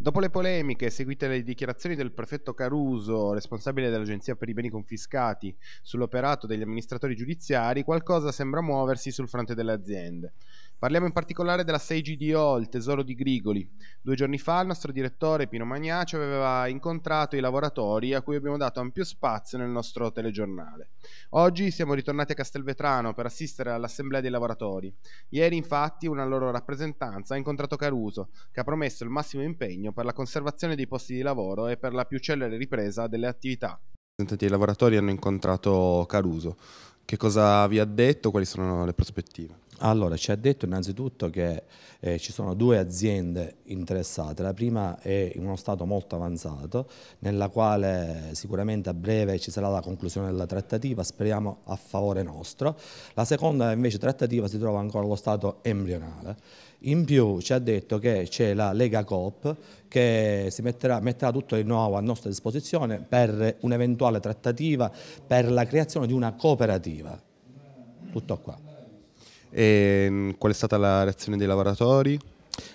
Dopo le polemiche seguite alle dichiarazioni del prefetto Caruso, responsabile dell'Agenzia per i beni confiscati, sull'operato degli amministratori giudiziari, qualcosa sembra muoversi sul fronte delle aziende. Parliamo in particolare della 6GDO, il tesoro di Grigoli. Due giorni fa il nostro direttore Pino Magnaci aveva incontrato i lavoratori a cui abbiamo dato ampio spazio nel nostro telegiornale. Oggi siamo ritornati a Castelvetrano per assistere all'assemblea dei lavoratori. Ieri infatti una loro rappresentanza ha incontrato Caruso, che ha promesso il massimo impegno per la conservazione dei posti di lavoro e per la più celere ripresa delle attività. I rappresentanti dei lavoratori hanno incontrato Caruso. Che cosa vi ha detto? Quali sono le prospettive? Allora, ci ha detto innanzitutto che eh, ci sono due aziende interessate. La prima è in uno stato molto avanzato, nella quale sicuramente a breve ci sarà la conclusione della trattativa, speriamo a favore nostro. La seconda invece trattativa si trova ancora allo stato embrionale. In più ci ha detto che c'è la Lega Coop che metterà, metterà, tutto il nuovo a nostra disposizione per un'eventuale trattativa per la creazione di una cooperativa. Tutto qua. E, ehm, qual è stata la reazione dei lavoratori?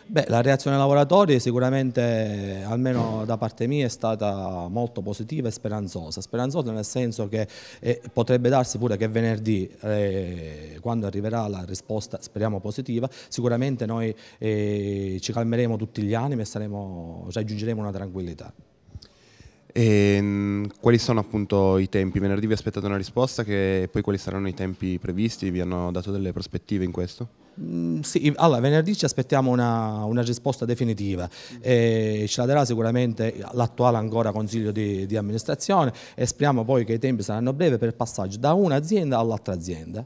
Beh, la reazione dei lavoratori sicuramente, almeno da parte mia, è stata molto positiva e speranzosa. Speranzosa nel senso che eh, potrebbe darsi pure che venerdì, eh, quando arriverà la risposta, speriamo positiva, sicuramente noi eh, ci calmeremo tutti gli animi e saremo, raggiungeremo una tranquillità. E, ehm, quali sono appunto i tempi? Venerdì vi aspettate una risposta che poi quali saranno i tempi previsti? Vi hanno dato delle prospettive in questo? Mm, sì, allora venerdì ci aspettiamo una, una risposta definitiva, eh, ce la darà sicuramente l'attuale ancora consiglio di, di amministrazione e speriamo poi che i tempi saranno brevi per il passaggio da un'azienda all'altra azienda.